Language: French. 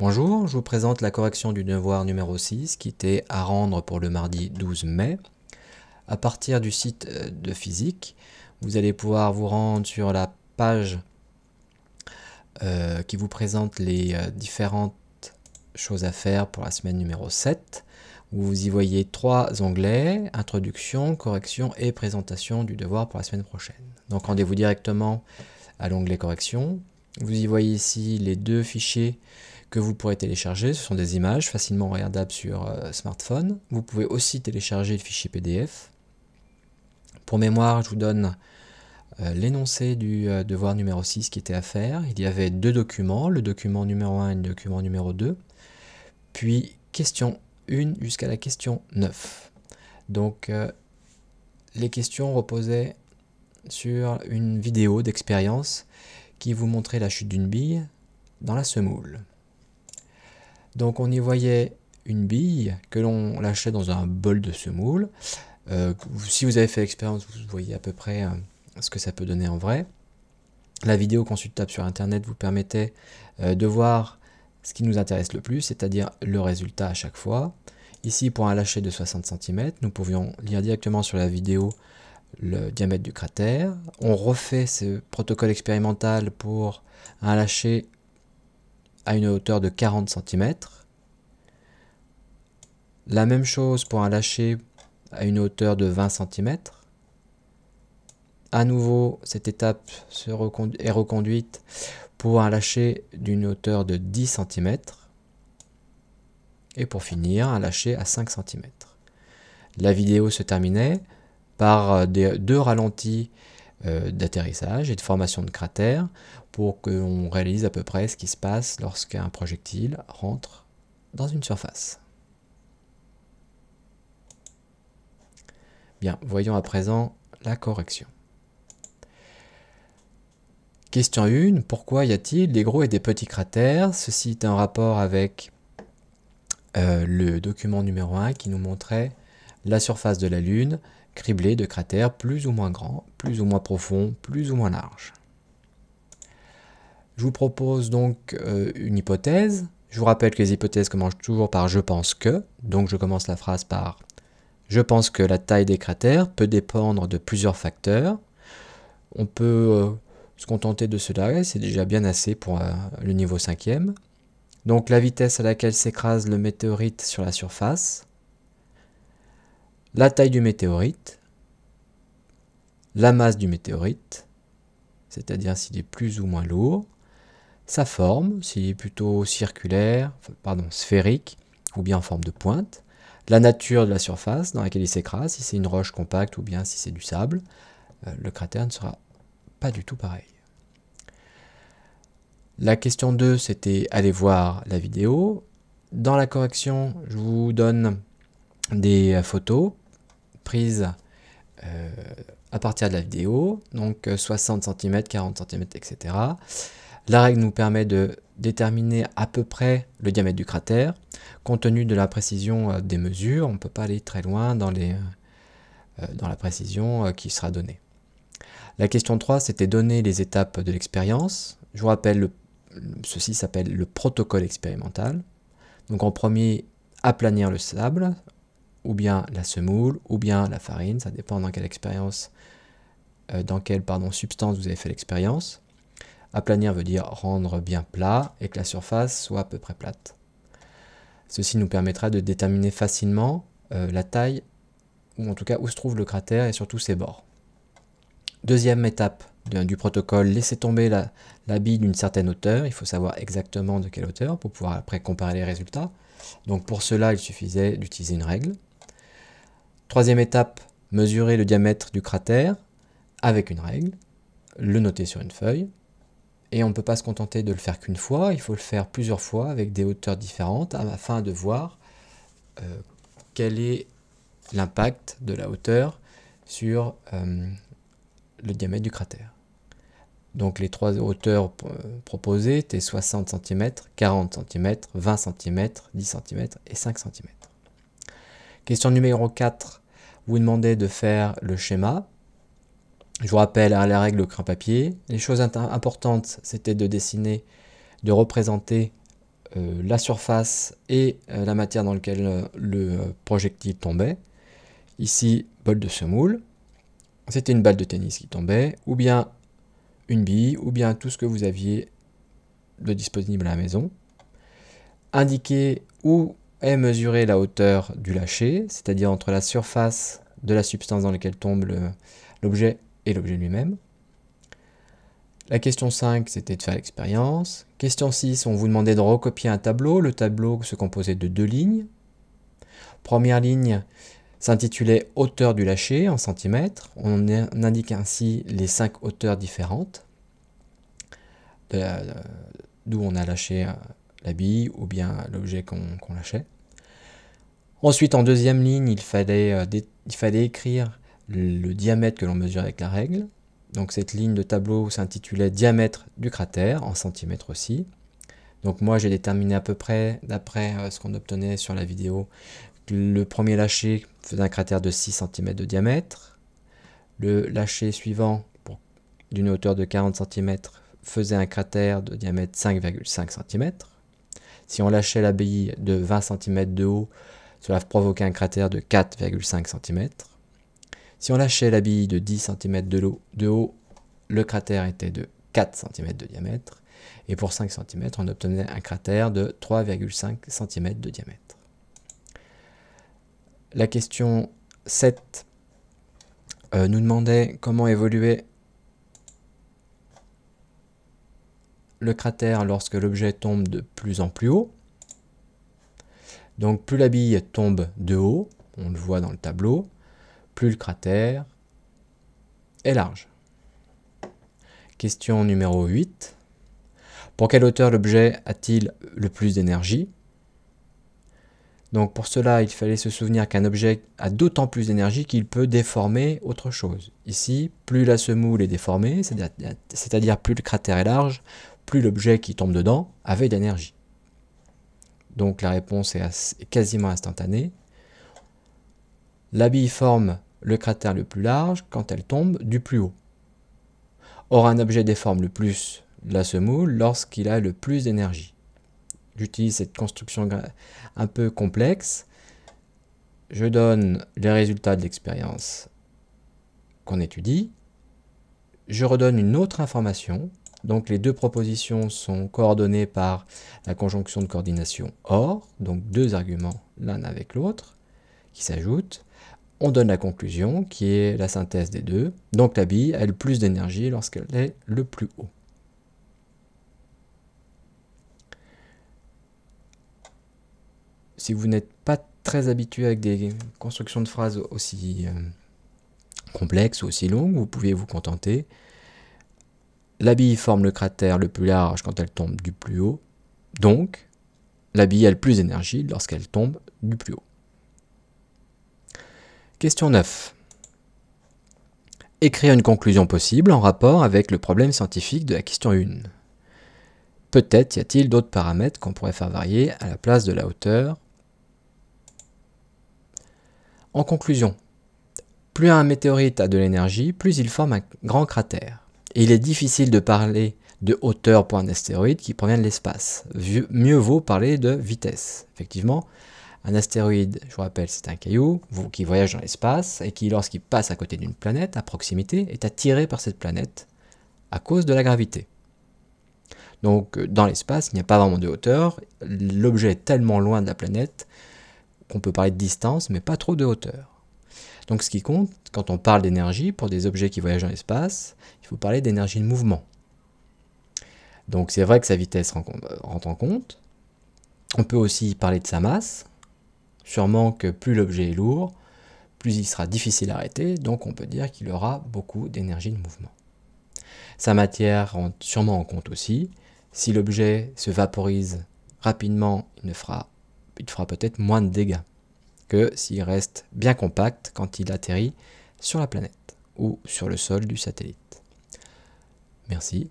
Bonjour, je vous présente la correction du devoir numéro 6 qui était à rendre pour le mardi 12 mai. À partir du site euh, de physique, vous allez pouvoir vous rendre sur la page euh, qui vous présente les euh, différentes choses à faire pour la semaine numéro 7. vous y voyez trois onglets, introduction, correction et présentation du devoir pour la semaine prochaine. Donc rendez-vous directement à l'onglet correction. Vous y voyez ici les deux fichiers que vous pourrez télécharger. Ce sont des images facilement regardables sur euh, smartphone. Vous pouvez aussi télécharger le fichier PDF. Pour mémoire, je vous donne euh, l'énoncé du euh, devoir numéro 6 qui était à faire. Il y avait deux documents, le document numéro 1 et le document numéro 2. Puis question 1 jusqu'à la question 9. Donc les questions reposaient sur une vidéo d'expérience qui vous montrait la chute d'une bille dans la semoule. Donc on y voyait une bille que l'on lâchait dans un bol de semoule. Euh, si vous avez fait l'expérience, vous voyez à peu près euh, ce que ça peut donner en vrai. La vidéo consultable sur Internet vous permettait euh, de voir ce qui nous intéresse le plus, c'est-à-dire le résultat à chaque fois. Ici, pour un lâcher de 60 cm, nous pouvions lire directement sur la vidéo le diamètre du cratère. On refait ce protocole expérimental pour un lâcher une hauteur de 40 cm. La même chose pour un lâcher à une hauteur de 20 cm. À nouveau, cette étape se est reconduite pour un lâcher d'une hauteur de 10 cm. Et pour finir, un lâcher à 5 cm. La vidéo se terminait par euh, des, deux ralentis euh, d'atterrissage et de formation de cratères pour qu'on réalise à peu près ce qui se passe lorsqu'un projectile rentre dans une surface. Bien, voyons à présent la correction. Question 1, pourquoi y a-t-il des gros et des petits cratères Ceci est en rapport avec euh, le document numéro 1 qui nous montrait la surface de la Lune criblé de cratères plus ou moins grands, plus ou moins profonds, plus ou moins larges. Je vous propose donc euh, une hypothèse. Je vous rappelle que les hypothèses commencent toujours par je pense que, donc je commence la phrase par je pense que la taille des cratères peut dépendre de plusieurs facteurs. On peut euh, se contenter de cela, c'est déjà bien assez pour euh, le niveau 5 Donc la vitesse à laquelle s'écrase le météorite sur la surface, la taille du météorite, la masse du météorite, c'est-à-dire s'il est plus ou moins lourd, sa forme, s'il est plutôt circulaire, pardon, sphérique, ou bien en forme de pointe, la nature de la surface dans laquelle il s'écrase, si c'est une roche compacte ou bien si c'est du sable, euh, le cratère ne sera pas du tout pareil. La question 2, c'était aller voir la vidéo. Dans la correction, je vous donne des euh, photos euh, à partir de la vidéo, donc 60 cm, 40 cm, etc. La règle nous permet de déterminer à peu près le diamètre du cratère. Compte tenu de la précision euh, des mesures, on ne peut pas aller très loin dans, les, euh, dans la précision qui sera donnée. La question 3, c'était donner les étapes de l'expérience. Je vous rappelle, ceci s'appelle le protocole expérimental. Donc en premier, aplanir le sable, ou bien la semoule, ou bien la farine, ça dépend dans quelle expérience, euh, dans quelle pardon, substance vous avez fait l'expérience. Aplanir veut dire rendre bien plat et que la surface soit à peu près plate. Ceci nous permettra de déterminer facilement euh, la taille, ou en tout cas où se trouve le cratère et surtout ses bords. Deuxième étape du protocole, laisser tomber la, la bille d'une certaine hauteur. Il faut savoir exactement de quelle hauteur pour pouvoir après comparer les résultats. Donc pour cela, il suffisait d'utiliser une règle. Troisième étape, mesurer le diamètre du cratère avec une règle, le noter sur une feuille. Et on ne peut pas se contenter de le faire qu'une fois, il faut le faire plusieurs fois avec des hauteurs différentes afin de voir euh, quel est l'impact de la hauteur sur euh, le diamètre du cratère. Donc les trois hauteurs euh, proposées étaient 60 cm, 40 cm, 20 cm, 10 cm et 5 cm. Question numéro 4, vous demandez de faire le schéma. Je vous rappelle à hein, la règle crayon papier. Les choses importantes, c'était de dessiner, de représenter euh, la surface et euh, la matière dans laquelle euh, le projectile tombait. Ici, bol de semoule. C'était une balle de tennis qui tombait, ou bien une bille, ou bien tout ce que vous aviez de disponible à la maison. Indiquer où et mesurer la hauteur du lâcher, c'est-à-dire entre la surface de la substance dans laquelle tombe l'objet et l'objet lui-même. La question 5, c'était de faire l'expérience. Question 6, on vous demandait de recopier un tableau. Le tableau se composait de deux lignes. Première ligne s'intitulait hauteur du lâcher en centimètres. On indique ainsi les cinq hauteurs différentes, d'où on a lâché la bille ou bien l'objet qu'on lâchait. Ensuite, en deuxième ligne, il fallait, euh, écrire le diamètre que l'on mesure avec la règle. Donc cette ligne de tableau s'intitulait diamètre du cratère, en centimètres aussi. Donc moi j'ai déterminé à peu près, d'après euh, ce qu'on obtenait sur la vidéo, que le premier lâcher faisait un cratère de 6 cm de diamètre. Le lâcher suivant, d'une hauteur de 40 cm, faisait un cratère de diamètre 5,5 cm. Si on lâchait la bille de 20 cm de haut, cela provoquait un cratère de 4,5 cm. Si on lâchait la bille de 10 cm de haut, le cratère était de 4 cm de diamètre. Et pour 5 cm, on obtenait un cratère de 3,5 cm de diamètre. La question 7 euh, nous demandait comment évoluer... le cratère lorsque l'objet tombe de plus en plus haut. Donc plus la bille tombe de haut, on le voit dans le tableau, plus le cratère est large. Question numéro 8. Pour quelle hauteur l'objet a-t-il le plus d'énergie Donc pour cela, il fallait se souvenir qu'un objet a d'autant plus d'énergie qu'il peut déformer autre chose. Ici, plus la semoule est déformée, c'est-à-dire plus le cratère est large, plus l'objet qui tombe dedans avait d'énergie. Donc la réponse est, quasiment instantanée. La bille forme le cratère le plus large quand elle tombe du plus haut. Or, un objet déforme le plus la semoule lorsqu'il a le plus d'énergie. J'utilise cette construction un peu complexe. Je donne les résultats de l'expérience qu'on étudie. Je redonne une autre information donc les deux propositions sont coordonnées par la conjonction de coordination OR, donc deux arguments l'un avec l'autre qui s'ajoutent. On donne la conclusion qui est la synthèse des deux. Donc la bille a le plus d'énergie lorsqu'elle est le plus haut. Si vous n'êtes pas très habitué avec des constructions de phrases aussi euh, complexes ou aussi longues, vous pouvez vous contenter la bille forme le cratère le plus large quand elle tombe du plus haut, donc la bille a le plus d'énergie lorsqu'elle tombe du plus haut. Question 9. Écrire une conclusion possible en rapport avec le problème scientifique de la question 1. Peut-être y a-t-il d'autres paramètres qu'on pourrait faire varier à la place de la hauteur. En conclusion, plus un météorite a de l'énergie, plus il forme un grand cratère il est difficile de parler de hauteur pour un astéroïde qui provient de l'espace. Mieux vaut parler de vitesse. Effectivement, un astéroïde, je vous rappelle, c'est un caillou qui voyage dans l'espace et qui, lorsqu'il passe à côté d'une planète, à proximité, est attiré par cette planète à cause de la gravité. Donc euh, dans l'espace, il n'y a pas vraiment de hauteur. L'objet est tellement loin de la planète qu'on peut parler de distance, mais pas trop de hauteur. Donc ce qui compte, quand on parle d'énergie, pour des objets qui voyagent dans l'espace, il faut parler d'énergie de mouvement. Donc c'est vrai que sa vitesse rentre en compte. On peut aussi parler de sa masse. Sûrement que plus l'objet est lourd, plus il sera difficile à arrêter, donc on peut dire qu'il aura beaucoup d'énergie de mouvement. Sa matière rentre sûrement en compte aussi. Si l'objet se vaporise rapidement, il ne fera, il fera peut-être moins de dégâts que s'il reste bien compact quand il atterrit sur la planète ou sur le sol du satellite. Merci